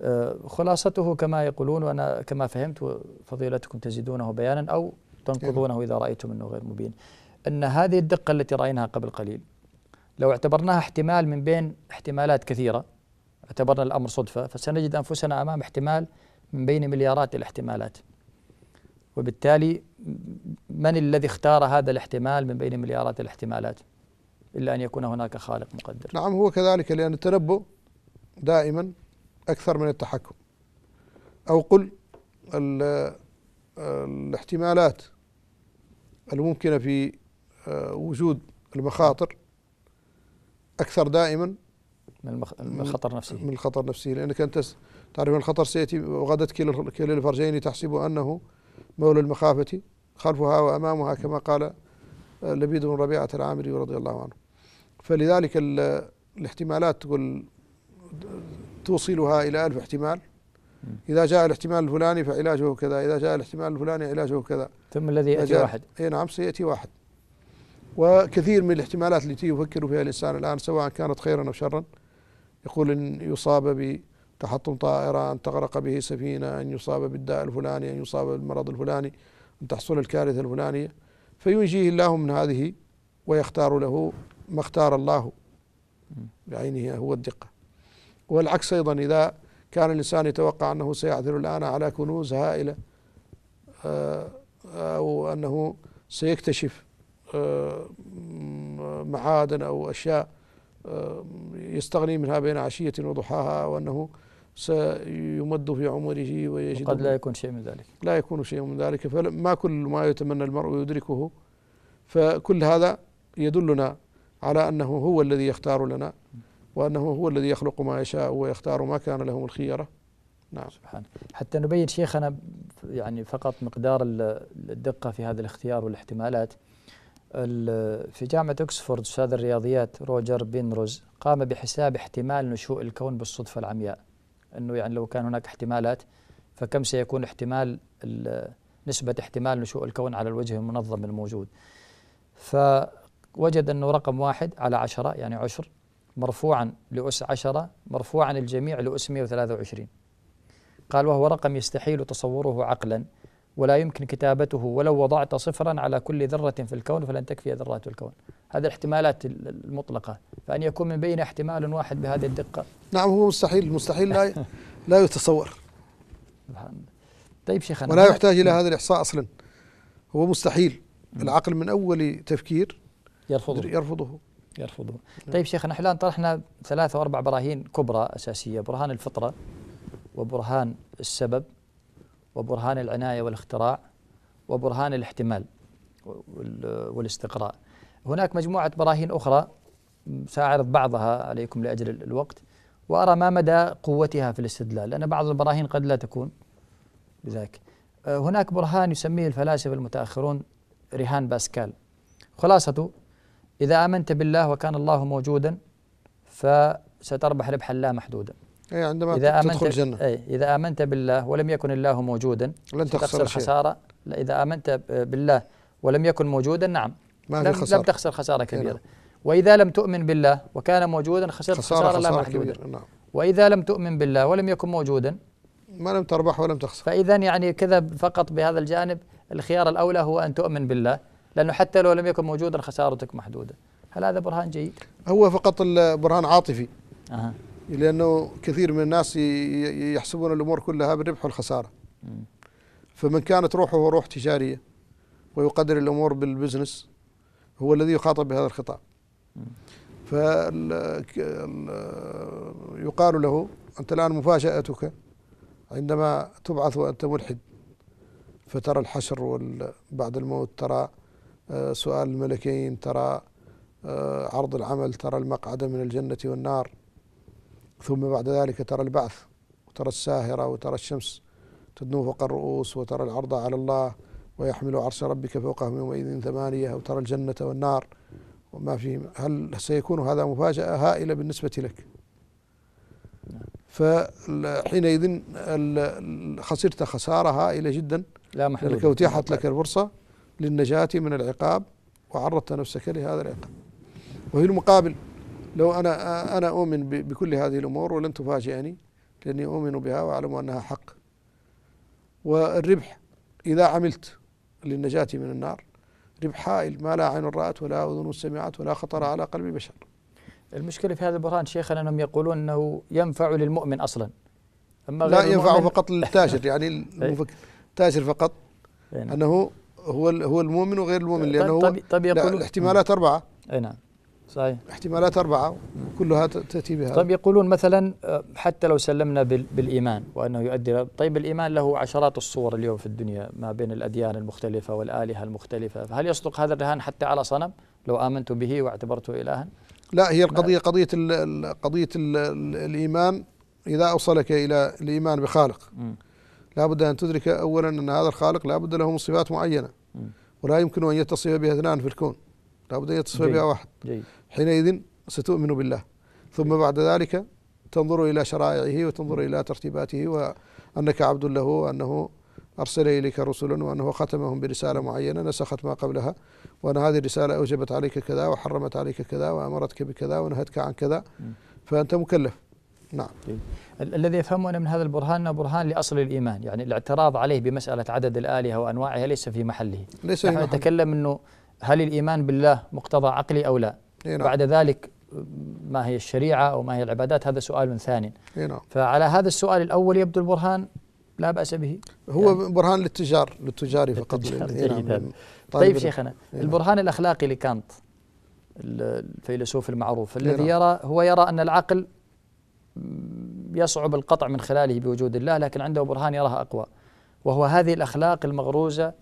آه، خلاصته كما يقولون وأنا كما فهمت فضيلتكم تزيدونه بيانا أو تنقضونه إذا رأيتم أنه غير مبين أن هذه الدقة التي رأيناها قبل قليل لو اعتبرناها احتمال من بين احتمالات كثيرة اعتبرنا الأمر صدفة فسنجد أنفسنا أمام احتمال من بين مليارات الاحتمالات وبالتالي من الذي اختار هذا الاحتمال من بين مليارات الاحتمالات إلا أن يكون هناك خالق مقدر نعم هو كذلك لأن التنبؤ دائما أكثر من التحكم أو قل الاحتمالات الممكنة في آه، وجود المخاطر أكثر دائما من الخطر نفسه من الخطر نفسه لأنك أنت تعرف أن الخطر سيأتي وغدت كلا الفرجين تحسب أنه مولى المخافة خلفها وأمامها كما قال آه، لبيد بن ربيعة العامري رضي الله عنه فلذلك الاحتمالات تقول توصلها إلى ألف احتمال إذا جاء الاحتمال الفلاني فعلاجه كذا إذا جاء الاحتمال الفلاني علاجه كذا ثم الذي يأتي واحد أي نعم سيأتي واحد وكثير من الاحتمالات التي يفكر فيها الإنسان الآن سواء كانت خيرا أو شرا يقول إن يصاب بتحطم طائرة أن تغرق به سفينة أن يصاب بالداء الفلاني أن يصاب بالمرض الفلاني أن تحصل الكارثة الفلانية فينجيه الله من هذه ويختار له ما اختار الله بعينه هو الدقة والعكس أيضا إذا كان الإنسان يتوقع أنه سيعثر الآن على كنوز هائلة آه، آه، أو أنه سيكتشف آه، معادن أو أشياء يستغني منها بين عشية وضحاها وأنه سيمد في عمره ويجد قد لا يكون شيء من ذلك لا يكون شيء من ذلك فما كل ما يتمنى المرء يدركه فكل هذا يدلنا على أنه هو الذي يختار لنا وأنه هو الذي يخلق ما يشاء ويختار ما كان لهم الخيرة نعم سبحان حتى نبين شيخنا يعني فقط مقدار الدقة في هذا الاختيار والاحتمالات في جامعة أكسفورد أستاذ الرياضيات روجر بينروز قام بحساب احتمال نشوء الكون بالصدفة العمياء أنه يعني لو كان هناك احتمالات فكم سيكون احتمال نسبة احتمال نشوء الكون على الوجه المنظم الموجود فوجد أنه رقم واحد على عشرة يعني عشر مرفوعا لأس عشرة مرفوعا الجميع لأس 123 قال وهو رقم يستحيل تصوره عقلا ولا يمكن كتابته ولو وضعت صفرا على كل ذرة في الكون فلن تكفي ذرات الكون هذه الاحتمالات المطلقة فأن يكون من بين احتمال واحد بهذه الدقة نعم هو مستحيل مستحيل لا لا يتصور طيب شيخنا ولا يحتاج إلى نعم. هذا الإحصاء أصلا هو مستحيل العقل من أول تفكير يرفضه يرفضه يرفضون نعم. طيب شيخنا احنا الان طرحنا ثلاثة واربع براهين كبرى اساسيه برهان الفطره وبرهان السبب وبرهان العنايه والاختراع وبرهان الاحتمال والاستقراء هناك مجموعه براهين اخرى ساعرض بعضها عليكم لاجل الوقت وارى ما مدى قوتها في الاستدلال لان بعض البراهين قد لا تكون بذاك أه، هناك برهان يسميه الفلاسفه المتاخرون رهان باسكال خلاصته إذا آمنت بالله وكان الله موجودا فستربح ربحا لا محدودا أي عندما إذا آمنت تدخل الجنة أي إذا آمنت بالله ولم يكن الله موجودا لن تخسر خسارة لا إذا آمنت بالله ولم يكن موجودا نعم ما لم, لم تخسر خسارة إيه، نعم. كبيرة وإذا لم تؤمن بالله وكان موجودا خسرت خسارة, خسارة, خسارة لا محدودة نعم. وإذا لم تؤمن بالله ولم يكن موجودا ما لم تربح ولم تخسر فإذا يعني كذا فقط بهذا الجانب الخيار الأولى هو أن تؤمن بالله لأنه حتى لو لم يكن موجودا خسارتك محدودة هل هذا برهان جيد؟ هو فقط البرهان عاطفي أه. لأنه كثير من الناس يحسبون الأمور كلها بالربح والخسارة فمن كانت روحه روح تجارية ويقدر الأمور بالبزنس هو الذي يخاطب بهذا الخطاب يقال له أنت الآن مفاجأتك عندما تبعث وأنت ملحد فترى الحشر بعد الموت ترى سؤال الملكين ترى آه، عرض العمل ترى المقعد من الجنة والنار ثم بعد ذلك ترى البعث وترى الساهرة وترى الشمس تدنو فوق الرؤوس وترى العرض على الله ويحمل عرش ربك فوقهم يومئذ ثمانية وترى الجنة والنار وما فيه هل سيكون هذا مفاجأة هائلة بالنسبة لك فحينئذ خسرت خسارة هائلة جدا لا محدود لك وتيحت لك الفرصة للنجاة من العقاب وعرضت نفسك لهذا العقاب وفي المقابل لو أنا أنا أؤمن بكل هذه الأمور ولن تفاجئني لأني أؤمن بها وأعلم أنها حق والربح إذا عملت للنجاة من النار ربح هائل ما لا عين رأت ولا أذن سمعت ولا خطر على قلب بشر المشكلة في هذا البرهان شيخنا أنهم يقولون أنه ينفع للمؤمن أصلا أما لا ينفع فقط للتاجر يعني إيه. المفكر تاجر فقط إيه، نعم. أنه هو هو المؤمن وغير المؤمن لانه هو طب, طب يقول الاحتمالات اربعه اي نعم صحيح احتمالات اربعه كلها تاتي بها طيب يقولون مثلا آه، حتى لو سلمنا بالايمان وانه يؤدي طيب الايمان له عشرات الصور اليوم في الدنيا ما بين الاديان المختلفه والالهه المختلفه فهل يصدق هذا الرهان حتى على صنم لو امنت به واعتبرته الها؟ لا هي القضيه قضيه قضيه الايمان اذا اوصلك الى الايمان بخالق م. لابد أن تدرك أولا أن هذا الخالق لابد له من صفات معينة ولا يمكن أن يتصف بها اثنان في الكون لابد أن يتصف بها واحد جيد. حينئذ ستؤمن بالله ثم بعد ذلك تنظر إلى شرائعه وتنظر إلى ترتيباته وأنك عبد له وأنه أرسل إليك رسلا وأنه ختمهم برسالة معينة نسخت ما قبلها وأن هذه الرسالة أوجبت عليك كذا وحرمت عليك كذا وأمرتك بكذا ونهتك عن كذا فأنت مكلف نعم إيه. الذي يفهمون من هذا البرهان أنه برهان لأصل الإيمان يعني الاعتراض عليه بمسألة عدد الآلهة وأنواعها ليس في محله ليس نحن نتكلم أنه هل الإيمان بالله مقتضى عقلي أو لا إيه، نعم. بعد ذلك ما هي الشريعة أو ما هي العبادات هذا سؤال ثاني إيه، نعم. فعلى هذا السؤال الأول يبدو البرهان لا بأس به هو يعني برهان للتجار للتجاري فقط طيب شيخنا نعم. البرهان الأخلاقي لكانت الفيلسوف المعروف الذي نعم. يرى هو يرى أن العقل يصعب القطع من خلاله بوجود الله لكن عنده برهان يراها أقوى وهو هذه الأخلاق المغروزة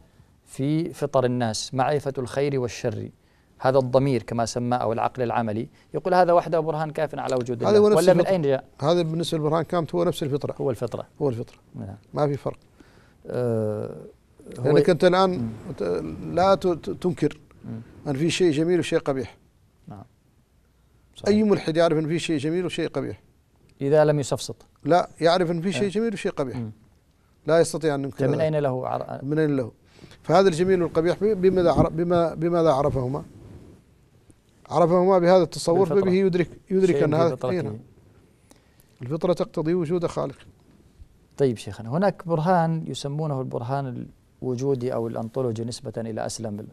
في فطر الناس معرفة الخير والشر هذا الضمير كما سماه أو العقل العملي يقول هذا وحده برهان كاف على وجود الله ولا من أين جاء هذا بالنسبة للبرهان كامت هو نفس الفطرة هو الفطرة هو الفطرة نعم. ما في فرق أه لأنك أنت الآن م. لا تنكر م. أن في شيء جميل وشيء قبيح نعم صحيح. أي ملحد يعرف أن في شيء جميل وشيء قبيح إذا لم يسفسط لا يعرف أن في شيء آه. جميل وشيء قبيح مم. لا يستطيع أن ينكر طيب، من أين له عر... من أين له فهذا الجميل والقبيح بماذا عر... بما بماذا عرفهما؟ عرفهما بهذا التصور فبه يدرك يدرك أن هذا الفطرة تقتضي وجود خالق طيب شيخنا هناك برهان يسمونه البرهان الوجودي أو الأنطولوجي نسبة إلى أسلم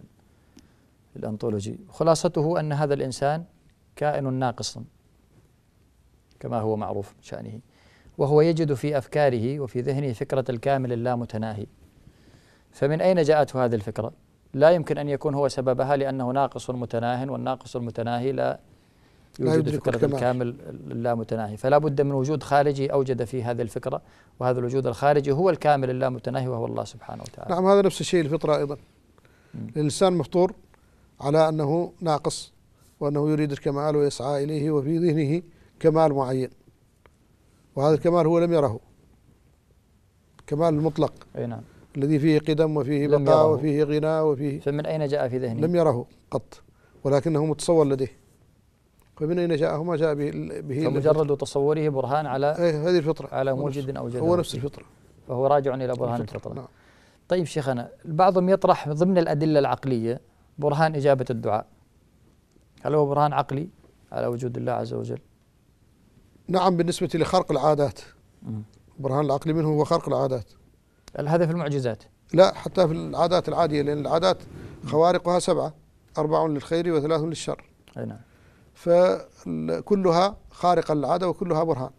الأنطولوجي خلاصته أن هذا الإنسان كائن ناقص كما هو معروف من شأنه وهو يجد في أفكاره وفي ذهنه فكرة الكامل اللامتناهي فمن أين جاءته هذه الفكرة؟ لا يمكن أن يكون هو سببها لأنه ناقص متناه والناقص المتناهي لا يوجد لا فكرة الكامل اللامتناهي فلا بد من وجود خارجي أوجد في هذه الفكرة وهذا الوجود الخارجي هو الكامل اللامتناهي وهو الله سبحانه وتعالى نعم هذا نفس الشيء الفطرة أيضا الإنسان مفطور على أنه ناقص وأنه يريد الكمال ويسعى إليه وفي ذهنه كمال معين وهذا الكمال هو لم يره كمال المطلق اي نعم الذي فيه قدم وفيه بقاء وفيه غنى وفيه فمن أين جاء في ذهنه لم يره قط ولكنه متصور لديه فمن أين جاءه ما جاء به, به فمجرد تصوره برهان على إيه هذه الفطرة على موجد أو جد هو نفس الفطرة فهو راجع إلى برهان الفطرة, الفطرة. نعم. طيب شيخنا بعضهم يطرح ضمن الأدلة العقلية برهان إجابة الدعاء هل هو برهان عقلي على وجود الله عز وجل نعم بالنسبة لخرق العادات البرهان العقلي منه هو خرق العادات هذا في المعجزات لا حتى في العادات العادية لأن العادات خوارقها سبعة أربع للخير وثلاث للشر أي نعم فكلها خارقة للعادة وكلها برهان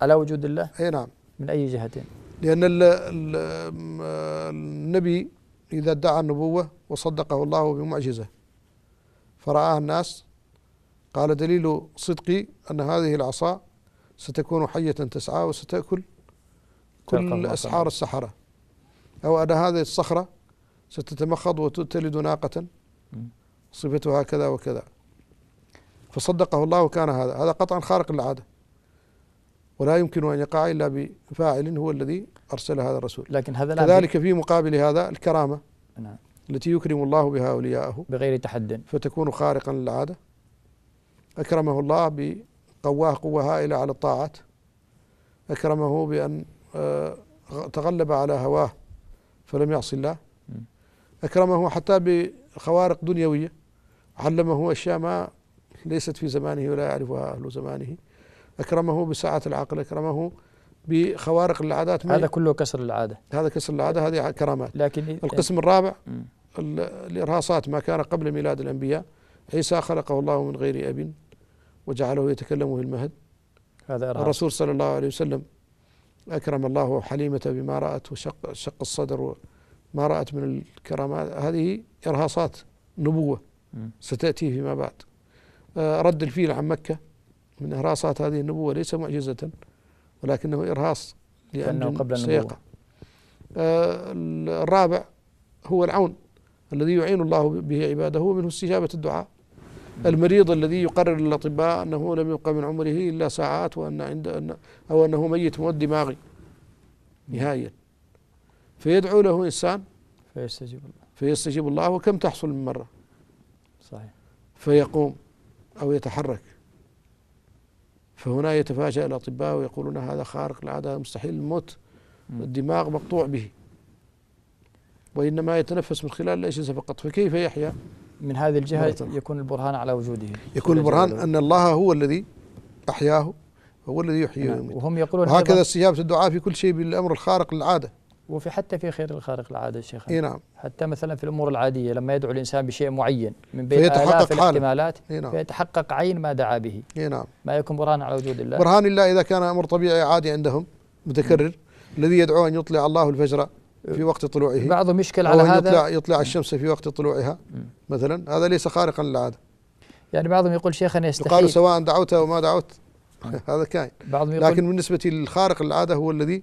على وجود الله؟ أي نعم من أي جهتين؟ لأن ال ال النبي إذا ادعى النبوة وصدقه الله بمعجزة فرآها الناس قال دليل صدقي أن هذه العصا ستكون حية تسعى وستأكل كل أسحار السحرة أو أن هذه الصخرة ستتمخض وتلد ناقة صفتها كذا وكذا فصدقه الله وكان هذا هذا قطعا خارق للعادة ولا يمكن أن يقع إلا بفاعل هو الذي أرسل هذا الرسول لكن هذا كذلك في مقابل هذا الكرامة نعم. التي يكرم الله بها أولياءه بغير تحد فتكون خارقا للعادة أكرمه الله بقواه قوة هائلة على الطاعات أكرمه بأن آه، تغلب على هواه فلم يعص الله أكرمه حتى بخوارق دنيوية علمه أشياء ما ليست في زمانه ولا يعرفها أهل زمانه أكرمه بسعة العقل أكرمه بخوارق العادات هذا كله كسر العادة هذا كسر العادة هذه كرامات لكن إيه، القسم الرابع الإرهاصات ما كان قبل ميلاد الأنبياء عيسى خلقه الله من غير أب وجعله يتكلم في المهد هذا إرهاب الرسول صلى الله عليه وسلم أكرم الله حليمة بما رأت وشق شق الصدر وما رأت من الكرامات هذه إرهاصات نبوة ستأتي فيما بعد آه، رد الفيل عن مكة من إرهاصات هذه النبوة ليس معجزة ولكنه إرهاص لأنه قبل النبوة سيقع آه، الرابع هو العون الذي يعين الله به عباده ومنه استجابة الدعاء المريض الذي يقرر الأطباء أنه لم يبقى من عمره إلا ساعات وأن عند أن أو أنه ميت مواد دماغي نهائيا فيدعو له إنسان فيستجيب الله فيستجيب الله وكم تحصل من مرة صحيح فيقوم أو يتحرك فهنا يتفاجأ الأطباء ويقولون هذا خارق العادة مستحيل الموت الدماغ مقطوع به وإنما يتنفس من خلال الأجهزة فقط فكيف يحيا؟ من هذه الجهة نعم، يكون البرهان على وجوده يكون البرهان أن الله هو الذي أحياه هو الذي يحيي نعم. وهم يقولون هكذا استجابة الدعاء في كل شيء بالأمر الخارق للعادة وفي حتى في خير الخارق للعادة شيخ إيه نعم حتى مثلا في الأمور العادية لما يدعو الإنسان بشيء معين من بين آلاف الاحتمالات إيه نعم. فيتحقق عين ما دعا به إيه نعم ما يكون برهان على وجود الله برهان الله إذا كان أمر طبيعي عادي عندهم متكرر نعم. الذي يدعو أن يطلع الله الفجر في وقت طلوعه بعضهم يشكل على هذا يطلع يطلع الشمس في وقت طلوعها مثلا هذا ليس خارقا للعاده يعني بعضهم يقول شيخنا يستحيل قالوا سواء دعوت او ما دعوت آه. هذا كائن بعضهم يقول لكن بالنسبه للخارق للعاده هو الذي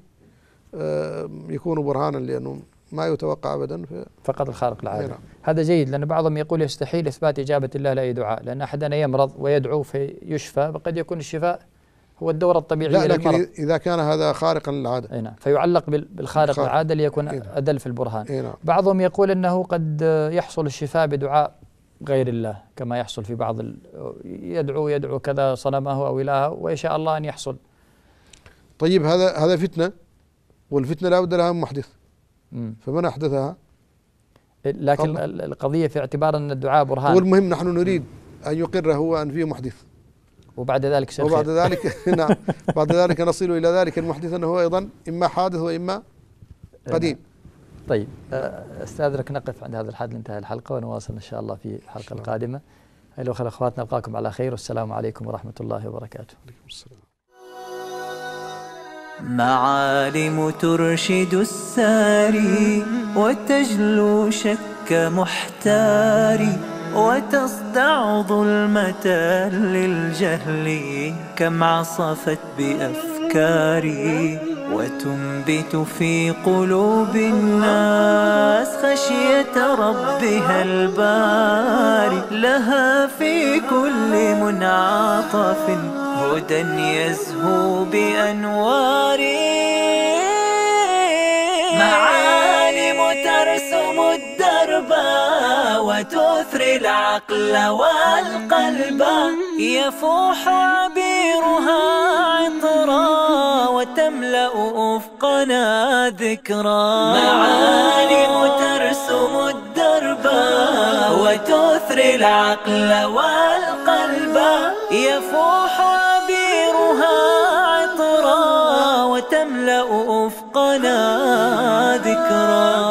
آه، يكون برهانا لانه ما يتوقع ابدا فقط الخارق العادي نعم. هذا جيد لان بعضهم يقول يستحيل اثبات اجابه الله لاي دعاء لان احدنا يمرض ويدعو فيشفى فقد يكون الشفاء هو الدورة الطبيعية لا لكن للمرض. إذا كان هذا خارقا للعادة أي نعم فيعلق بالخارق العادة ليكون إينا. نعم. أدل في البرهان إينا. نعم. بعضهم يقول أنه قد يحصل الشفاء بدعاء غير الله كما يحصل في بعض ال... يدعو يدعو كذا صنمه أو إلهه ويشاء الله أن يحصل طيب هذا هذا فتنة والفتنة لا بد لها من محدث فمن أحدثها لكن القضية في اعتبار أن الدعاء برهان والمهم نحن نريد م. أن يقر هو أن فيه محدث وبعد ذلك شيخ وبعد ذلك نعم بعد ذلك نصل الى ذلك المحدث انه ايضا اما حادث واما قديم طيب آه، استاذنك نقف عند هذا الحد لانتهى الحلقه ونواصل ان شاء الله في الحلقه نعم. القادمه ايها الاخوات نلقاكم على خير والسلام عليكم ورحمه الله وبركاته. عليكم السلام. معالم ترشد الساري وتجلو شك محتاري وتصدع ظلمة للجهل كم عصفت بأفكاري وتنبت في قلوب الناس خشية ربها الباري لها في كل منعطف هدى يزهو بأنواري معالم ترسم وتثري العقل والقلب يفوح عبيرها عطرا وتملأ أفقنا ذكرا معالم ترسم الدربا وتثري العقل والقلب يفوح عبيرها عطرا وتملأ أفقنا ذكرا